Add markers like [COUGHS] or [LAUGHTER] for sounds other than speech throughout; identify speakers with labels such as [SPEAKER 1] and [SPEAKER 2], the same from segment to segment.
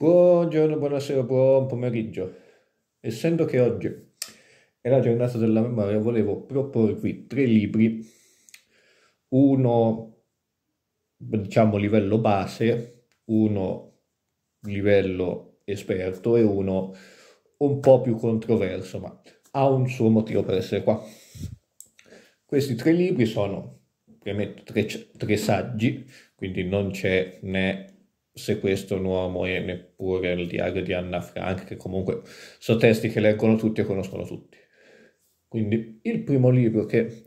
[SPEAKER 1] Buongiorno, buonasera, buon pomeriggio. Essendo che oggi è la giornata della memoria, volevo proporvi tre libri, uno diciamo livello base, uno livello esperto e uno un po' più controverso, ma ha un suo motivo per essere qua. Questi tre libri sono, ovviamente, tre, tre saggi, quindi non c'è né se questo è un uomo e neppure il diario di Anna Frank, che comunque sono testi che leggono tutti e conoscono tutti. Quindi il primo libro che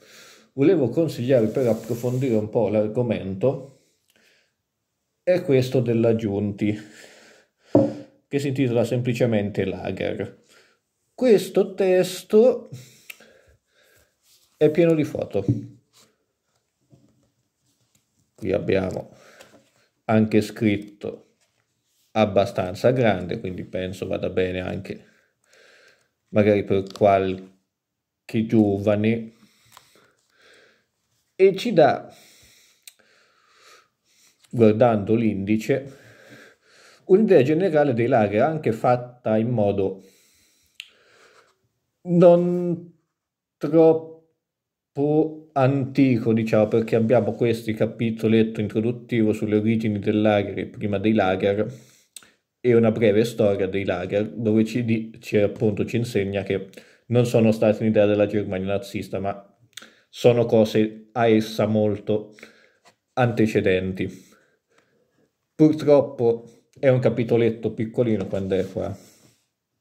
[SPEAKER 1] volevo consigliare per approfondire un po' l'argomento è questo della Giunti, che si intitola semplicemente Lager. Questo testo è pieno di foto. Qui abbiamo anche scritto abbastanza grande, quindi penso vada bene anche magari per qualche giovane e ci dà guardando l'indice un'idea generale dei laghi anche fatta in modo non troppo po' antico, diciamo, perché abbiamo questi capitoletto introduttivo sulle origini del lager prima dei lager e una breve storia dei lager, dove ci, ci, appunto, ci insegna che non sono stati un'idea della Germania nazista, ma sono cose a essa molto antecedenti. Purtroppo è un capitoletto piccolino, quando è qua,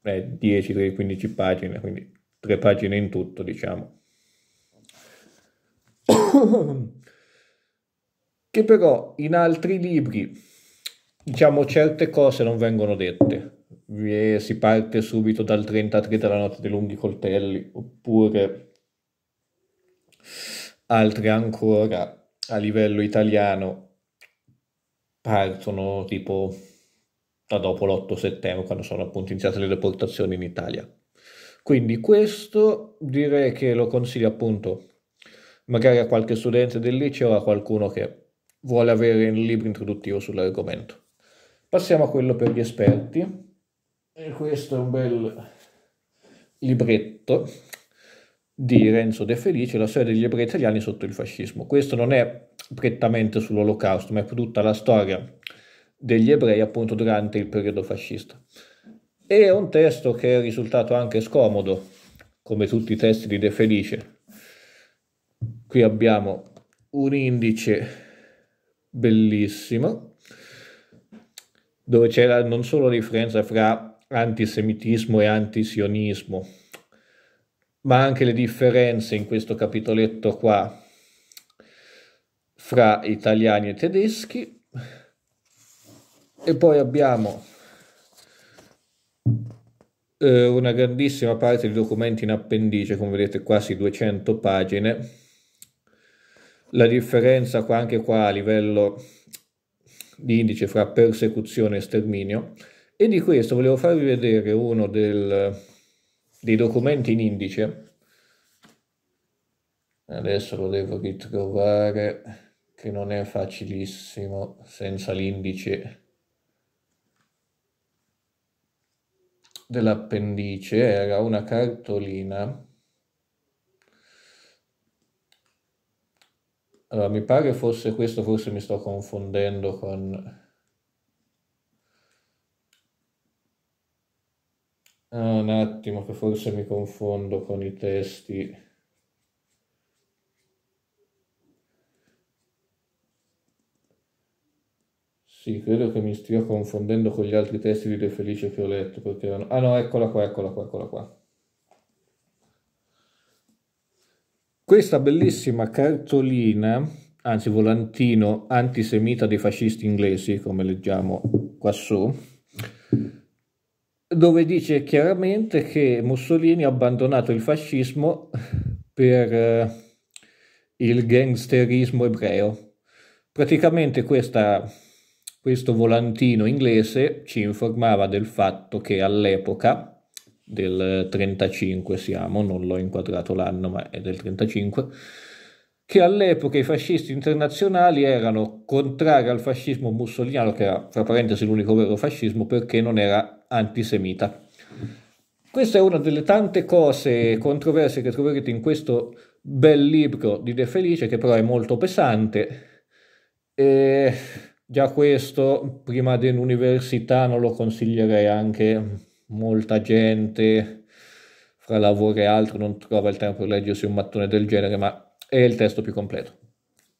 [SPEAKER 1] è 10-15 pagine, quindi tre pagine in tutto, diciamo [COUGHS] che però in altri libri, diciamo, certe cose non vengono dette. E eh, si parte subito dal 33 della notte dei lunghi coltelli, oppure altre ancora a livello italiano partono tipo da dopo l'8 settembre, quando sono appunto iniziate le deportazioni in Italia. Quindi questo direi che lo consiglio appunto magari a qualche studente del liceo, a qualcuno che vuole avere un libro introduttivo sull'argomento. Passiamo a quello per gli esperti. E questo è un bel libretto di Renzo De Felice, la storia degli ebrei italiani sotto il fascismo. Questo non è prettamente sull'olocausto, ma è tutta la storia degli ebrei appunto durante il periodo fascista. È un testo che è risultato anche scomodo, come tutti i testi di De Felice, qui abbiamo un indice bellissimo dove c'è non solo la differenza fra antisemitismo e antisionismo, ma anche le differenze in questo capitoletto qua fra italiani e tedeschi. E poi abbiamo eh, una grandissima parte di documenti in appendice, come vedete quasi 200 pagine, la differenza qua, anche qua a livello di indice fra persecuzione e sterminio e di questo volevo farvi vedere uno del, dei documenti in indice. Adesso lo devo ritrovare che non è facilissimo senza l'indice dell'appendice, era una cartolina Allora, mi pare fosse questo, forse mi sto confondendo con... Ah, un attimo, che forse mi confondo con i testi. Sì, credo che mi stia confondendo con gli altri testi di De Felice che ho letto, perché Ah no, eccola qua, eccola qua, eccola qua. Questa bellissima cartolina, anzi volantino antisemita dei fascisti inglesi, come leggiamo qua su, dove dice chiaramente che Mussolini ha abbandonato il fascismo per eh, il gangsterismo ebreo. Praticamente questa, questo volantino inglese ci informava del fatto che all'epoca del 35 siamo, non l'ho inquadrato l'anno ma è del 35, che all'epoca i fascisti internazionali erano contrari al fascismo mussoliniano, che era fra parentesi l'unico vero fascismo, perché non era antisemita. Questa è una delle tante cose controverse che troverete in questo bel libro di De Felice, che però è molto pesante. E già questo, prima dell'università, non lo consiglierei anche molta gente fra lavoro e altro non trova il tempo per leggersi un mattone del genere, ma è il testo più completo.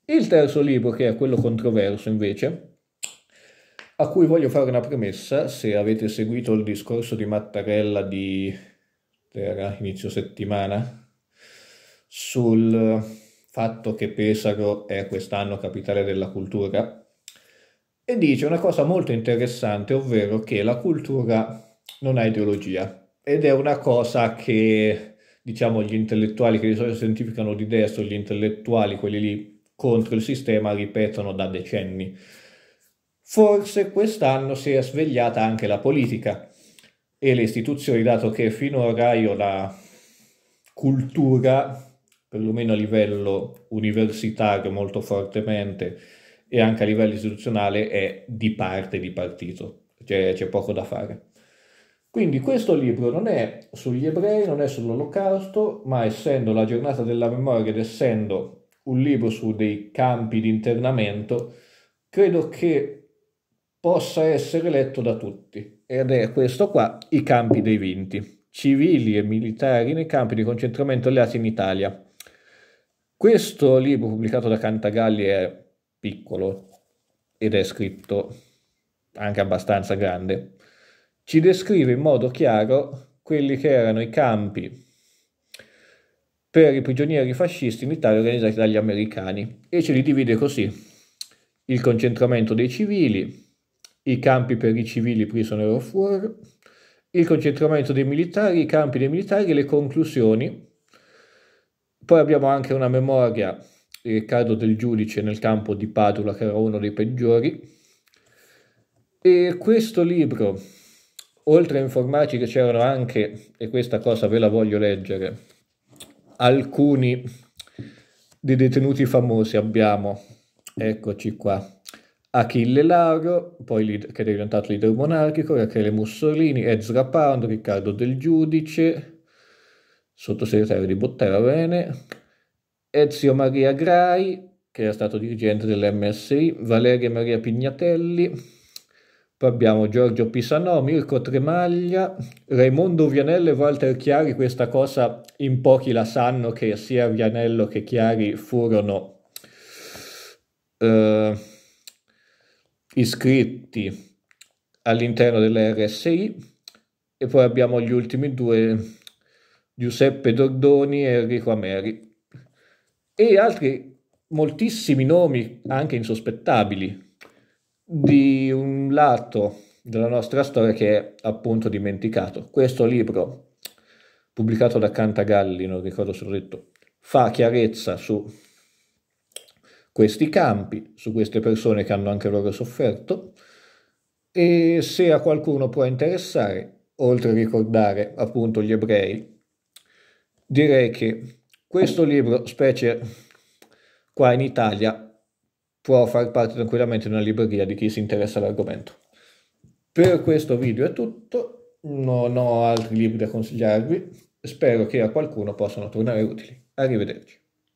[SPEAKER 1] Il terzo libro, che è quello controverso invece, a cui voglio fare una premessa, se avete seguito il discorso di Mattarella di era inizio settimana sul fatto che Pesaro è quest'anno capitale della cultura e dice una cosa molto interessante, ovvero che la cultura non ha ideologia ed è una cosa che diciamo gli intellettuali che di solito si identificano di destra, gli intellettuali, quelli lì contro il sistema, ripetono da decenni. Forse quest'anno si è svegliata anche la politica e le istituzioni, dato che finora io la cultura, perlomeno a livello universitario molto fortemente e anche a livello istituzionale, è di parte di partito, cioè c'è poco da fare. Quindi questo libro non è sugli ebrei, non è sull'olocausto, ma essendo la giornata della memoria ed essendo un libro su dei campi di internamento, credo che possa essere letto da tutti. Ed è questo qua, i campi dei vinti, civili e militari nei campi di concentramento alleati in Italia. Questo libro pubblicato da Cantagalli è piccolo ed è scritto anche abbastanza grande ci descrive in modo chiaro quelli che erano i campi per i prigionieri fascisti in Italia organizzati dagli americani e ce li divide così. Il concentramento dei civili, i campi per i civili prisoner of war, il concentramento dei militari, i campi dei militari e le conclusioni. Poi abbiamo anche una memoria di Riccardo del Giudice nel campo di Padula, che era uno dei peggiori. E questo libro oltre a informarci che c'erano anche, e questa cosa ve la voglio leggere, alcuni dei detenuti famosi abbiamo, eccoci qua, Achille Lauro, poi leader, che è diventato leader monarchico, Rachele Mussolini, Ezra Pound, Riccardo Del Giudice, sottosegretario di Bottega, bene, Ezio Maria Grai, che era stato dirigente dell'MSI, Valeria Maria Pignatelli, poi abbiamo Giorgio Pisanò, Mirko Tremaglia, Raimondo Vianello e Walter Chiari. Questa cosa in pochi la sanno che sia Vianello che Chiari furono eh, iscritti all'interno dell'RSI. E poi abbiamo gli ultimi due, Giuseppe Dordoni e Enrico Ameri. E altri moltissimi nomi anche insospettabili di un lato della nostra storia che è appunto dimenticato. Questo libro, pubblicato da Cantagalli, non ricordo se l'ho detto, fa chiarezza su questi campi, su queste persone che hanno anche loro sofferto e se a qualcuno può interessare, oltre a ricordare appunto gli ebrei, direi che questo libro, specie qua in Italia, può far parte tranquillamente di una libreria di chi si interessa all'argomento. Per questo video è tutto, non ho altri libri da consigliarvi, spero che a qualcuno possano tornare utili. Arrivederci.